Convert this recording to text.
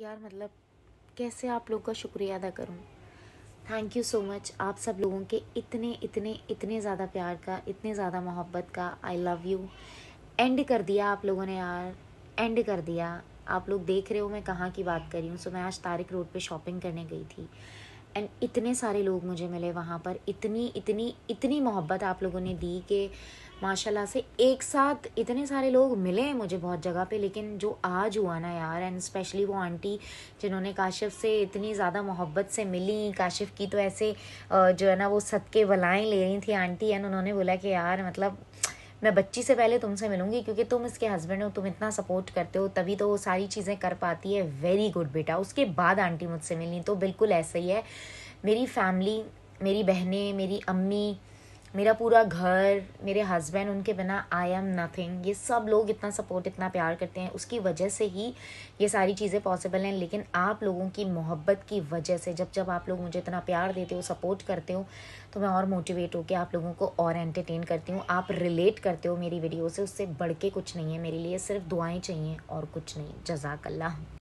यार मतलब कैसे आप लोग का शुक्रिया अदा करूँ थैंक यू सो मच आप सब लोगों के इतने इतने इतने ज़्यादा प्यार का इतने ज़्यादा मोहब्बत का आई लव यू एंड कर दिया आप लोगों ने यार एंड कर दिया आप लोग देख रहे हो मैं कहाँ की बात कर रही हूँ सो मैं आज तारिक रोड पे शॉपिंग करने गई थी एंड इतने सारे लोग मुझे मिले वहाँ पर इतनी इतनी इतनी मोहब्बत आप लोगों ने दी कि माशाल्लाह से एक साथ इतने सारे लोग मिले मुझे बहुत जगह पे लेकिन जो आज हुआ ना यार एंड स्पेशली वो आंटी जिन्होंने काशिफ से इतनी ज़्यादा मोहब्बत से मिली काशिफ की तो ऐसे जो है ना वो सद के वलाएँ ले रही थी आंटी एंड उन्होंने बोला कि यार मतलब मैं बच्ची से पहले तुमसे मिलूंगी क्योंकि तुम इसके हस्बैंड हो तुम इतना सपोर्ट करते हो तभी तो वो सारी चीज़ें कर पाती है वेरी गुड बेटा उसके बाद आंटी मुझसे मिलनी तो बिल्कुल ऐसा ही है मेरी फैमिली मेरी बहनें मेरी अम्मी मेरा पूरा घर मेरे हस्बैंड उनके बिना आई एम नथिंग ये सब लोग इतना सपोर्ट इतना प्यार करते हैं उसकी वजह से ही ये सारी चीज़ें पॉसिबल हैं लेकिन आप लोगों की मोहब्बत की वजह से जब जब आप लोग मुझे इतना प्यार देते हो सपोर्ट करते हो तो मैं और मोटिवेट होकर आप लोगों को और एंटरटेन करती हूँ आप रिलेट करते हो मेरी वीडियो से उससे बढ़ के कुछ नहीं है मेरे लिए सिर्फ दुआएँ चाहिए और कुछ नहीं जजाकल्ला